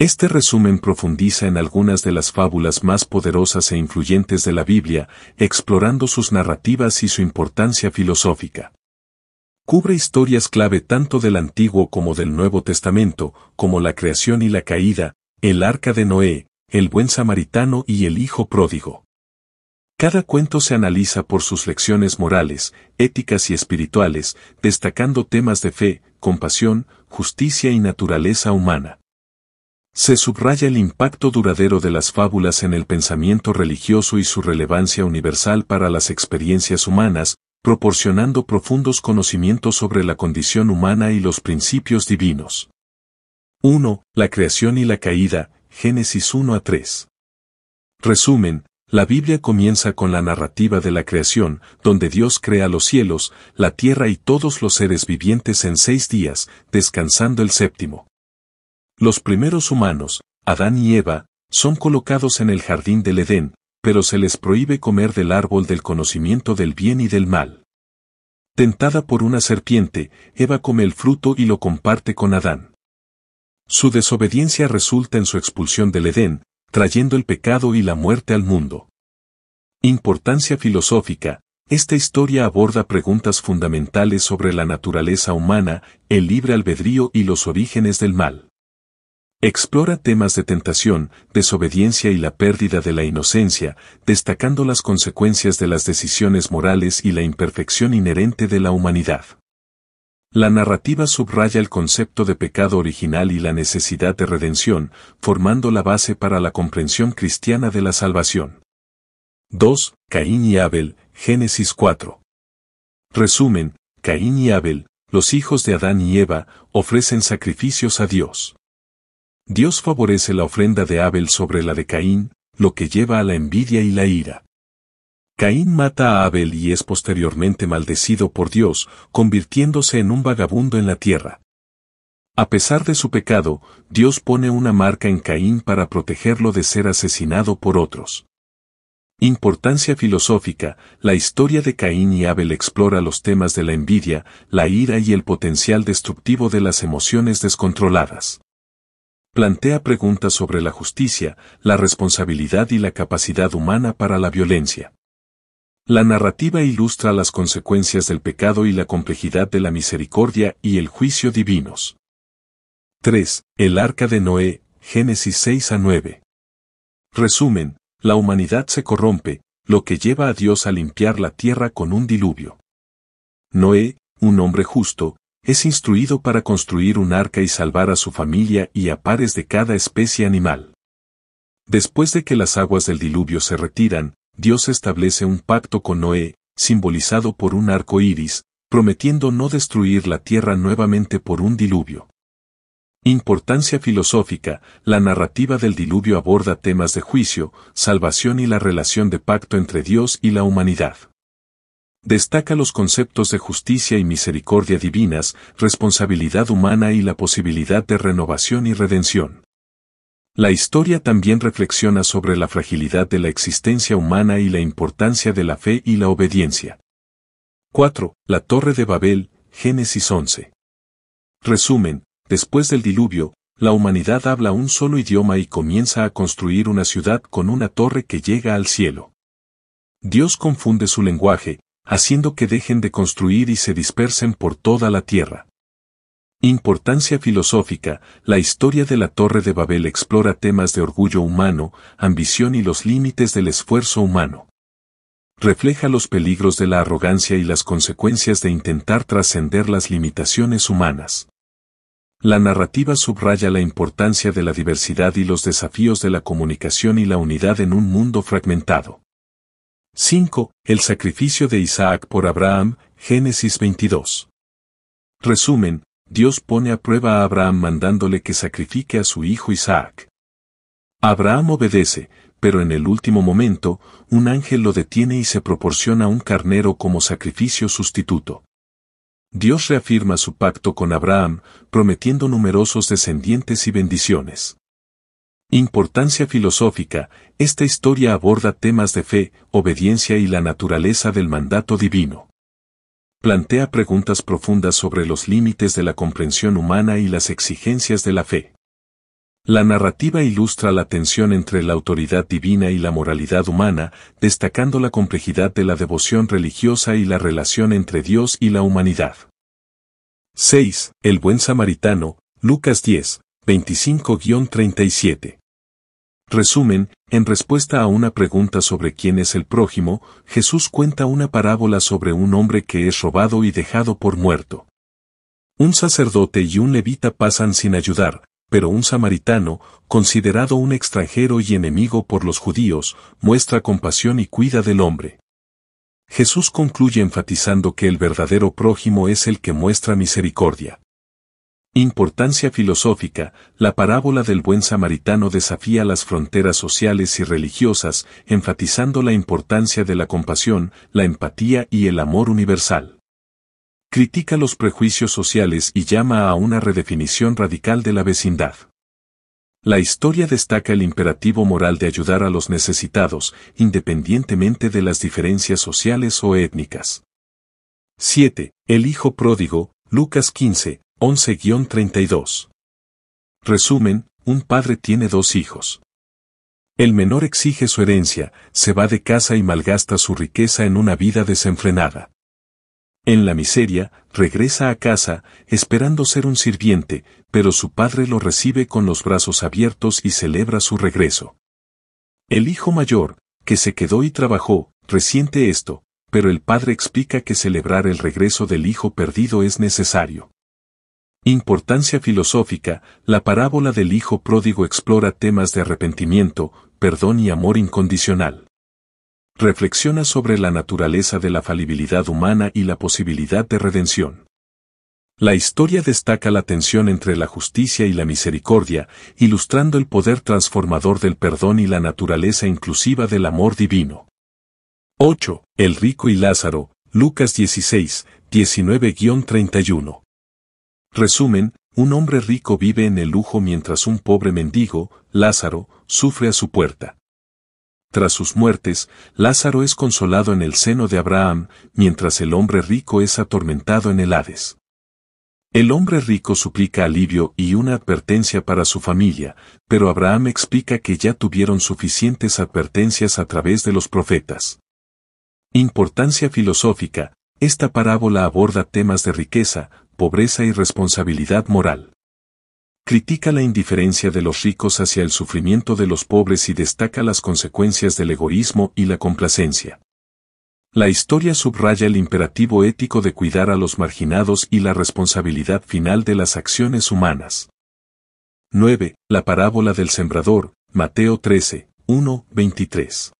Este resumen profundiza en algunas de las fábulas más poderosas e influyentes de la Biblia, explorando sus narrativas y su importancia filosófica. Cubre historias clave tanto del Antiguo como del Nuevo Testamento, como la creación y la caída, el arca de Noé, el buen samaritano y el hijo pródigo. Cada cuento se analiza por sus lecciones morales, éticas y espirituales, destacando temas de fe, compasión, justicia y naturaleza humana. Se subraya el impacto duradero de las fábulas en el pensamiento religioso y su relevancia universal para las experiencias humanas, proporcionando profundos conocimientos sobre la condición humana y los principios divinos. 1. La creación y la caída, Génesis 1 a 3. Resumen, la Biblia comienza con la narrativa de la creación, donde Dios crea los cielos, la tierra y todos los seres vivientes en seis días, descansando el séptimo. Los primeros humanos, Adán y Eva, son colocados en el jardín del Edén, pero se les prohíbe comer del árbol del conocimiento del bien y del mal. Tentada por una serpiente, Eva come el fruto y lo comparte con Adán. Su desobediencia resulta en su expulsión del Edén, trayendo el pecado y la muerte al mundo. Importancia filosófica. Esta historia aborda preguntas fundamentales sobre la naturaleza humana, el libre albedrío y los orígenes del mal. Explora temas de tentación, desobediencia y la pérdida de la inocencia, destacando las consecuencias de las decisiones morales y la imperfección inherente de la humanidad. La narrativa subraya el concepto de pecado original y la necesidad de redención, formando la base para la comprensión cristiana de la salvación. 2. Caín y Abel, Génesis 4. Resumen, Caín y Abel, los hijos de Adán y Eva, ofrecen sacrificios a Dios. Dios favorece la ofrenda de Abel sobre la de Caín, lo que lleva a la envidia y la ira. Caín mata a Abel y es posteriormente maldecido por Dios, convirtiéndose en un vagabundo en la tierra. A pesar de su pecado, Dios pone una marca en Caín para protegerlo de ser asesinado por otros. Importancia filosófica, la historia de Caín y Abel explora los temas de la envidia, la ira y el potencial destructivo de las emociones descontroladas plantea preguntas sobre la justicia, la responsabilidad y la capacidad humana para la violencia. La narrativa ilustra las consecuencias del pecado y la complejidad de la misericordia y el juicio divinos. 3. El arca de Noé, Génesis 6 a 9. Resumen, la humanidad se corrompe, lo que lleva a Dios a limpiar la tierra con un diluvio. Noé, un hombre justo, es instruido para construir un arca y salvar a su familia y a pares de cada especie animal. Después de que las aguas del diluvio se retiran, Dios establece un pacto con Noé, simbolizado por un arco iris, prometiendo no destruir la tierra nuevamente por un diluvio. Importancia filosófica, la narrativa del diluvio aborda temas de juicio, salvación y la relación de pacto entre Dios y la humanidad. Destaca los conceptos de justicia y misericordia divinas, responsabilidad humana y la posibilidad de renovación y redención. La historia también reflexiona sobre la fragilidad de la existencia humana y la importancia de la fe y la obediencia. 4. La Torre de Babel, Génesis 11. Resumen, después del diluvio, la humanidad habla un solo idioma y comienza a construir una ciudad con una torre que llega al cielo. Dios confunde su lenguaje, haciendo que dejen de construir y se dispersen por toda la tierra. Importancia filosófica, la historia de la Torre de Babel explora temas de orgullo humano, ambición y los límites del esfuerzo humano. Refleja los peligros de la arrogancia y las consecuencias de intentar trascender las limitaciones humanas. La narrativa subraya la importancia de la diversidad y los desafíos de la comunicación y la unidad en un mundo fragmentado. 5. El sacrificio de Isaac por Abraham, Génesis 22. Resumen, Dios pone a prueba a Abraham mandándole que sacrifique a su hijo Isaac. Abraham obedece, pero en el último momento, un ángel lo detiene y se proporciona un carnero como sacrificio sustituto. Dios reafirma su pacto con Abraham, prometiendo numerosos descendientes y bendiciones. Importancia filosófica, esta historia aborda temas de fe, obediencia y la naturaleza del mandato divino. Plantea preguntas profundas sobre los límites de la comprensión humana y las exigencias de la fe. La narrativa ilustra la tensión entre la autoridad divina y la moralidad humana, destacando la complejidad de la devoción religiosa y la relación entre Dios y la humanidad. 6. El buen samaritano, Lucas 10, 25-37. Resumen, en respuesta a una pregunta sobre quién es el prójimo, Jesús cuenta una parábola sobre un hombre que es robado y dejado por muerto. Un sacerdote y un levita pasan sin ayudar, pero un samaritano, considerado un extranjero y enemigo por los judíos, muestra compasión y cuida del hombre. Jesús concluye enfatizando que el verdadero prójimo es el que muestra misericordia. Importancia filosófica, la parábola del buen samaritano desafía las fronteras sociales y religiosas, enfatizando la importancia de la compasión, la empatía y el amor universal. Critica los prejuicios sociales y llama a una redefinición radical de la vecindad. La historia destaca el imperativo moral de ayudar a los necesitados, independientemente de las diferencias sociales o étnicas. 7. El hijo pródigo, Lucas 15, 11-32. Resumen, un padre tiene dos hijos. El menor exige su herencia, se va de casa y malgasta su riqueza en una vida desenfrenada. En la miseria, regresa a casa, esperando ser un sirviente, pero su padre lo recibe con los brazos abiertos y celebra su regreso. El hijo mayor, que se quedó y trabajó, resiente esto, pero el padre explica que celebrar el regreso del hijo perdido es necesario. Importancia filosófica, la parábola del Hijo Pródigo explora temas de arrepentimiento, perdón y amor incondicional. Reflexiona sobre la naturaleza de la falibilidad humana y la posibilidad de redención. La historia destaca la tensión entre la justicia y la misericordia, ilustrando el poder transformador del perdón y la naturaleza inclusiva del amor divino. 8. El rico y Lázaro, Lucas 16, 19-31. Resumen, un hombre rico vive en el lujo mientras un pobre mendigo, Lázaro, sufre a su puerta. Tras sus muertes, Lázaro es consolado en el seno de Abraham, mientras el hombre rico es atormentado en el Hades. El hombre rico suplica alivio y una advertencia para su familia, pero Abraham explica que ya tuvieron suficientes advertencias a través de los profetas. Importancia filosófica, esta parábola aborda temas de riqueza, pobreza y responsabilidad moral. Critica la indiferencia de los ricos hacia el sufrimiento de los pobres y destaca las consecuencias del egoísmo y la complacencia. La historia subraya el imperativo ético de cuidar a los marginados y la responsabilidad final de las acciones humanas. 9. La parábola del sembrador, Mateo 13, 1, 23.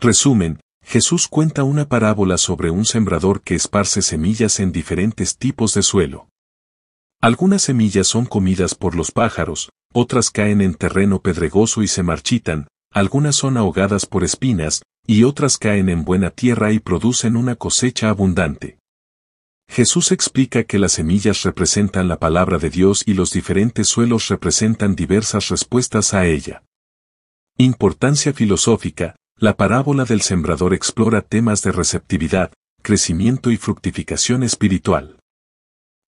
Resumen, Jesús cuenta una parábola sobre un sembrador que esparce semillas en diferentes tipos de suelo. Algunas semillas son comidas por los pájaros, otras caen en terreno pedregoso y se marchitan, algunas son ahogadas por espinas, y otras caen en buena tierra y producen una cosecha abundante. Jesús explica que las semillas representan la palabra de Dios y los diferentes suelos representan diversas respuestas a ella. Importancia filosófica, la parábola del sembrador explora temas de receptividad, crecimiento y fructificación espiritual.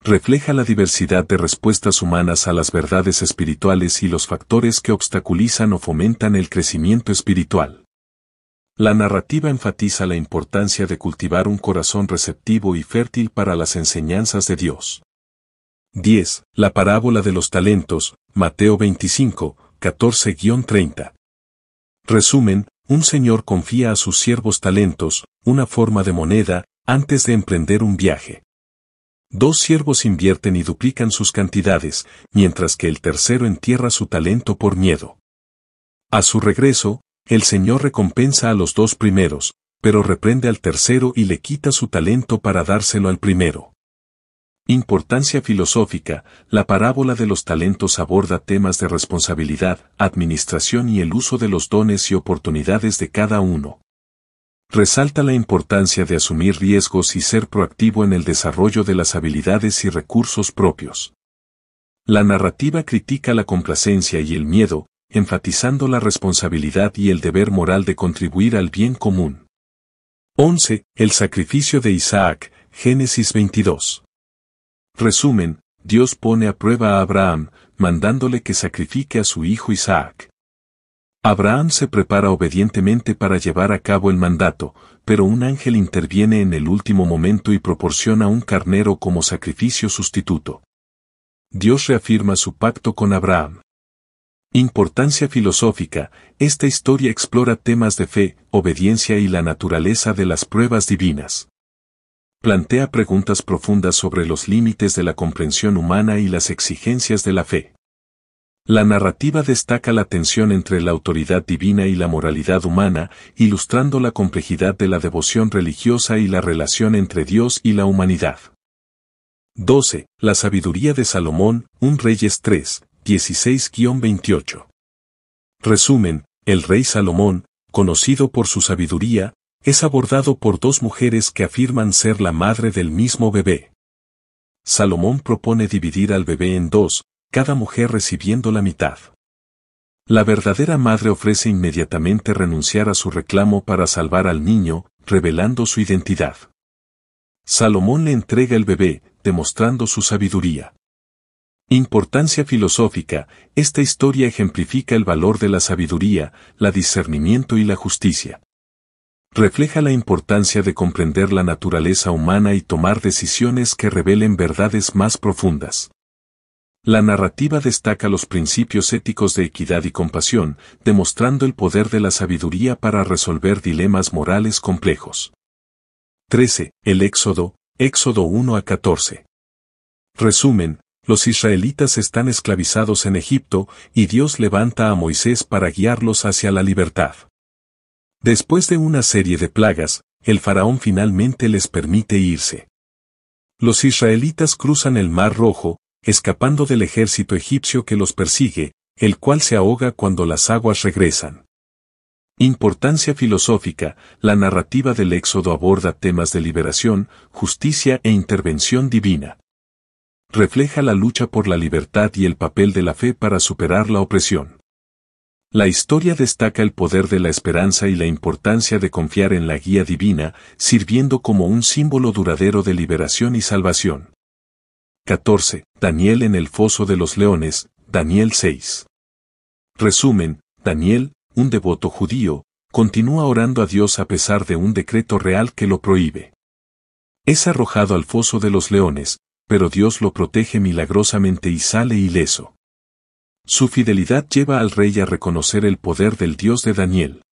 Refleja la diversidad de respuestas humanas a las verdades espirituales y los factores que obstaculizan o fomentan el crecimiento espiritual. La narrativa enfatiza la importancia de cultivar un corazón receptivo y fértil para las enseñanzas de Dios. 10. La parábola de los talentos, Mateo 25, 14-30. Resumen, un señor confía a sus siervos talentos, una forma de moneda, antes de emprender un viaje. Dos siervos invierten y duplican sus cantidades, mientras que el tercero entierra su talento por miedo. A su regreso, el Señor recompensa a los dos primeros, pero reprende al tercero y le quita su talento para dárselo al primero. Importancia filosófica, la parábola de los talentos aborda temas de responsabilidad, administración y el uso de los dones y oportunidades de cada uno. Resalta la importancia de asumir riesgos y ser proactivo en el desarrollo de las habilidades y recursos propios. La narrativa critica la complacencia y el miedo, enfatizando la responsabilidad y el deber moral de contribuir al bien común. 11. El sacrificio de Isaac, Génesis 22. Resumen, Dios pone a prueba a Abraham, mandándole que sacrifique a su hijo Isaac. Abraham se prepara obedientemente para llevar a cabo el mandato, pero un ángel interviene en el último momento y proporciona un carnero como sacrificio sustituto. Dios reafirma su pacto con Abraham. Importancia filosófica, esta historia explora temas de fe, obediencia y la naturaleza de las pruebas divinas plantea preguntas profundas sobre los límites de la comprensión humana y las exigencias de la fe. La narrativa destaca la tensión entre la autoridad divina y la moralidad humana, ilustrando la complejidad de la devoción religiosa y la relación entre Dios y la humanidad. 12. La sabiduría de Salomón, 1 Reyes 3, 16-28. Resumen, el rey Salomón, conocido por su sabiduría, es abordado por dos mujeres que afirman ser la madre del mismo bebé. Salomón propone dividir al bebé en dos, cada mujer recibiendo la mitad. La verdadera madre ofrece inmediatamente renunciar a su reclamo para salvar al niño, revelando su identidad. Salomón le entrega el bebé, demostrando su sabiduría. Importancia filosófica, esta historia ejemplifica el valor de la sabiduría, la discernimiento y la justicia refleja la importancia de comprender la naturaleza humana y tomar decisiones que revelen verdades más profundas. La narrativa destaca los principios éticos de equidad y compasión, demostrando el poder de la sabiduría para resolver dilemas morales complejos. 13. El Éxodo, Éxodo 1 a 14. Resumen, los israelitas están esclavizados en Egipto, y Dios levanta a Moisés para guiarlos hacia la libertad. Después de una serie de plagas, el faraón finalmente les permite irse. Los israelitas cruzan el Mar Rojo, escapando del ejército egipcio que los persigue, el cual se ahoga cuando las aguas regresan. Importancia filosófica, la narrativa del Éxodo aborda temas de liberación, justicia e intervención divina. Refleja la lucha por la libertad y el papel de la fe para superar la opresión. La historia destaca el poder de la esperanza y la importancia de confiar en la guía divina, sirviendo como un símbolo duradero de liberación y salvación. 14. Daniel en el foso de los leones, Daniel 6. Resumen, Daniel, un devoto judío, continúa orando a Dios a pesar de un decreto real que lo prohíbe. Es arrojado al foso de los leones, pero Dios lo protege milagrosamente y sale ileso. Su fidelidad lleva al rey a reconocer el poder del Dios de Daniel.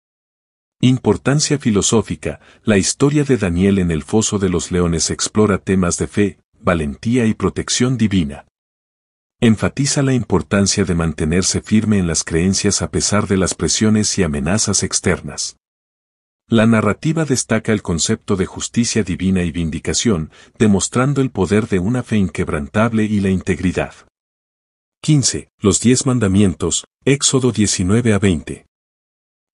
Importancia filosófica, la historia de Daniel en el foso de los leones explora temas de fe, valentía y protección divina. Enfatiza la importancia de mantenerse firme en las creencias a pesar de las presiones y amenazas externas. La narrativa destaca el concepto de justicia divina y vindicación, demostrando el poder de una fe inquebrantable y la integridad. 15. Los diez mandamientos, Éxodo 19 a 20.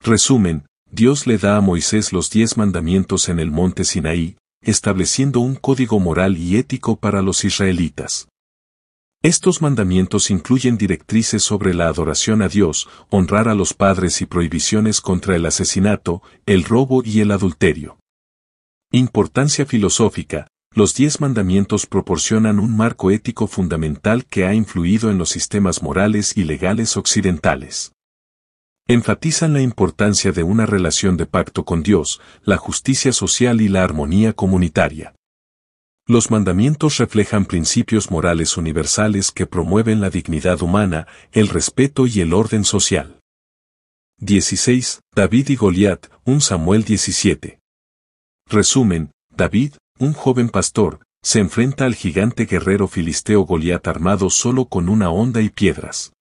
Resumen, Dios le da a Moisés los diez mandamientos en el monte Sinaí, estableciendo un código moral y ético para los israelitas. Estos mandamientos incluyen directrices sobre la adoración a Dios, honrar a los padres y prohibiciones contra el asesinato, el robo y el adulterio. Importancia filosófica, los diez mandamientos proporcionan un marco ético fundamental que ha influido en los sistemas morales y legales occidentales. Enfatizan la importancia de una relación de pacto con Dios, la justicia social y la armonía comunitaria. Los mandamientos reflejan principios morales universales que promueven la dignidad humana, el respeto y el orden social. 16. David y Goliat, 1 Samuel 17. Resumen, David, un joven pastor, se enfrenta al gigante guerrero filisteo Goliat armado solo con una honda y piedras.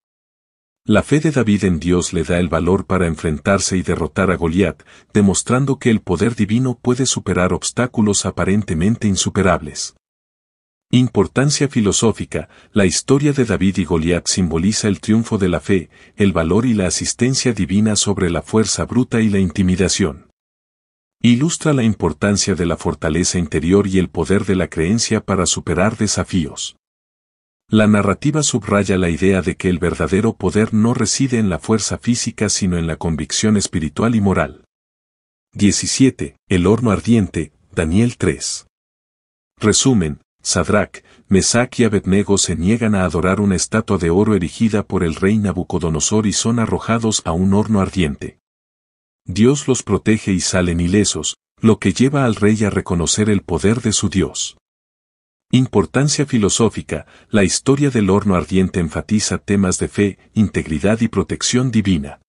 La fe de David en Dios le da el valor para enfrentarse y derrotar a Goliat, demostrando que el poder divino puede superar obstáculos aparentemente insuperables. Importancia filosófica, la historia de David y Goliat simboliza el triunfo de la fe, el valor y la asistencia divina sobre la fuerza bruta y la intimidación. Ilustra la importancia de la fortaleza interior y el poder de la creencia para superar desafíos. La narrativa subraya la idea de que el verdadero poder no reside en la fuerza física sino en la convicción espiritual y moral. 17. El horno ardiente, Daniel 3. Resumen, Sadrach, Mesach y Abednego se niegan a adorar una estatua de oro erigida por el rey Nabucodonosor y son arrojados a un horno ardiente. Dios los protege y salen ilesos, lo que lleva al rey a reconocer el poder de su Dios. Importancia filosófica, la historia del horno ardiente enfatiza temas de fe, integridad y protección divina.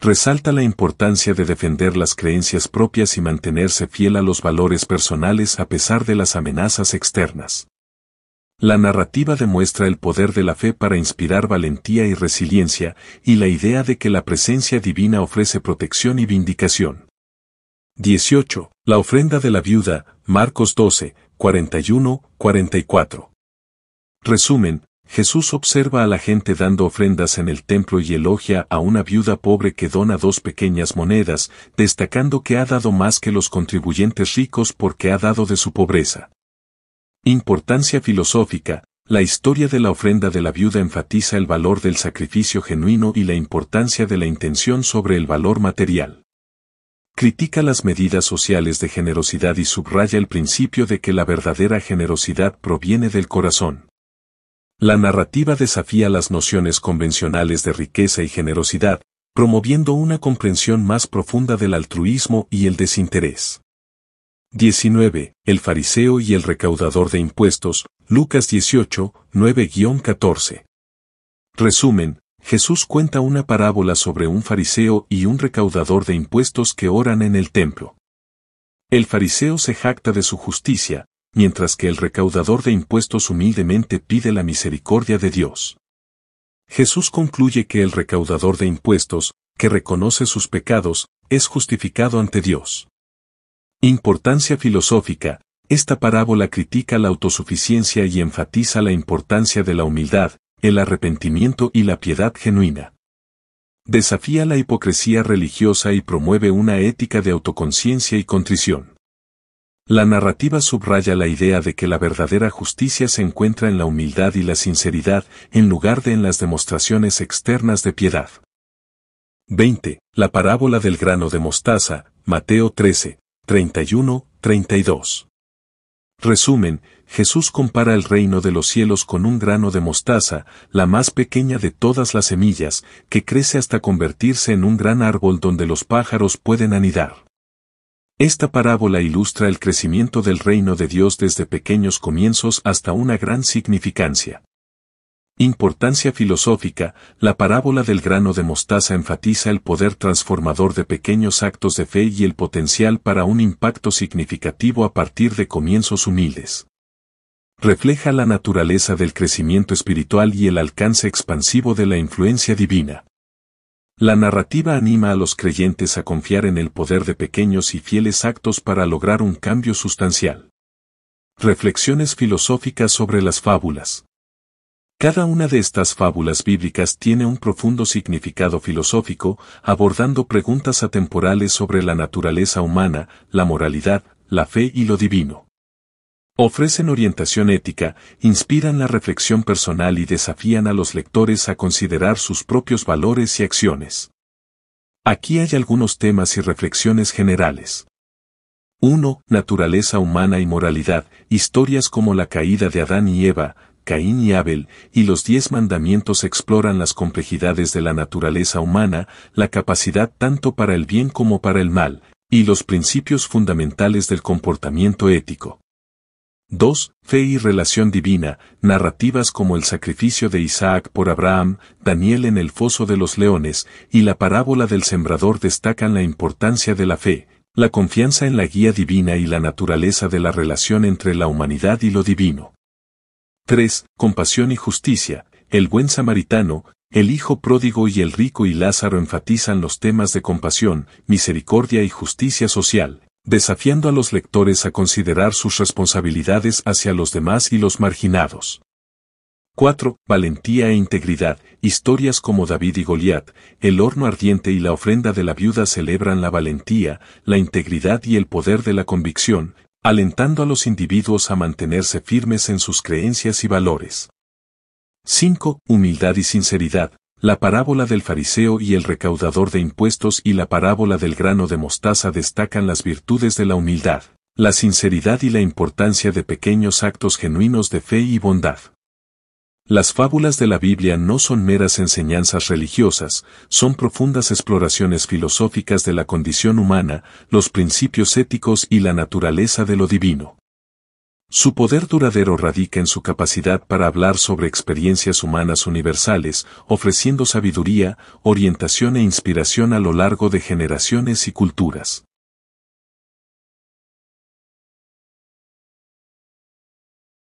Resalta la importancia de defender las creencias propias y mantenerse fiel a los valores personales a pesar de las amenazas externas. La narrativa demuestra el poder de la fe para inspirar valentía y resiliencia, y la idea de que la presencia divina ofrece protección y vindicación. 18. La ofrenda de la viuda, Marcos 12, 41, 44. Resumen, Jesús observa a la gente dando ofrendas en el templo y elogia a una viuda pobre que dona dos pequeñas monedas, destacando que ha dado más que los contribuyentes ricos porque ha dado de su pobreza. Importancia filosófica. La historia de la ofrenda de la viuda enfatiza el valor del sacrificio genuino y la importancia de la intención sobre el valor material. Critica las medidas sociales de generosidad y subraya el principio de que la verdadera generosidad proviene del corazón. La narrativa desafía las nociones convencionales de riqueza y generosidad, promoviendo una comprensión más profunda del altruismo y el desinterés. 19. El fariseo y el recaudador de impuestos, Lucas 18, 9-14. Resumen, Jesús cuenta una parábola sobre un fariseo y un recaudador de impuestos que oran en el templo. El fariseo se jacta de su justicia, mientras que el recaudador de impuestos humildemente pide la misericordia de Dios. Jesús concluye que el recaudador de impuestos, que reconoce sus pecados, es justificado ante Dios. Importancia filosófica. Esta parábola critica la autosuficiencia y enfatiza la importancia de la humildad, el arrepentimiento y la piedad genuina. Desafía la hipocresía religiosa y promueve una ética de autoconciencia y contrición. La narrativa subraya la idea de que la verdadera justicia se encuentra en la humildad y la sinceridad en lugar de en las demostraciones externas de piedad. 20. La parábola del grano de mostaza, Mateo 13, 31, 32. Resumen, Jesús compara el reino de los cielos con un grano de mostaza, la más pequeña de todas las semillas, que crece hasta convertirse en un gran árbol donde los pájaros pueden anidar. Esta parábola ilustra el crecimiento del reino de Dios desde pequeños comienzos hasta una gran significancia. Importancia filosófica, la parábola del grano de mostaza enfatiza el poder transformador de pequeños actos de fe y el potencial para un impacto significativo a partir de comienzos humildes. Refleja la naturaleza del crecimiento espiritual y el alcance expansivo de la influencia divina. La narrativa anima a los creyentes a confiar en el poder de pequeños y fieles actos para lograr un cambio sustancial. Reflexiones filosóficas sobre las fábulas. Cada una de estas fábulas bíblicas tiene un profundo significado filosófico, abordando preguntas atemporales sobre la naturaleza humana, la moralidad, la fe y lo divino. Ofrecen orientación ética, inspiran la reflexión personal y desafían a los lectores a considerar sus propios valores y acciones. Aquí hay algunos temas y reflexiones generales. 1. Naturaleza humana y moralidad, historias como la caída de Adán y Eva, Caín y Abel, y los diez mandamientos exploran las complejidades de la naturaleza humana, la capacidad tanto para el bien como para el mal, y los principios fundamentales del comportamiento ético. 2. Fe y relación divina, narrativas como el sacrificio de Isaac por Abraham, Daniel en el foso de los leones, y la parábola del sembrador destacan la importancia de la fe, la confianza en la guía divina y la naturaleza de la relación entre la humanidad y lo divino. 3. Compasión y justicia. El buen samaritano, el hijo pródigo y el rico y Lázaro enfatizan los temas de compasión, misericordia y justicia social, desafiando a los lectores a considerar sus responsabilidades hacia los demás y los marginados. 4. Valentía e integridad. Historias como David y Goliat, el horno ardiente y la ofrenda de la viuda celebran la valentía, la integridad y el poder de la convicción, alentando a los individuos a mantenerse firmes en sus creencias y valores. 5. Humildad y sinceridad. La parábola del fariseo y el recaudador de impuestos y la parábola del grano de mostaza destacan las virtudes de la humildad, la sinceridad y la importancia de pequeños actos genuinos de fe y bondad. Las fábulas de la Biblia no son meras enseñanzas religiosas, son profundas exploraciones filosóficas de la condición humana, los principios éticos y la naturaleza de lo divino. Su poder duradero radica en su capacidad para hablar sobre experiencias humanas universales, ofreciendo sabiduría, orientación e inspiración a lo largo de generaciones y culturas.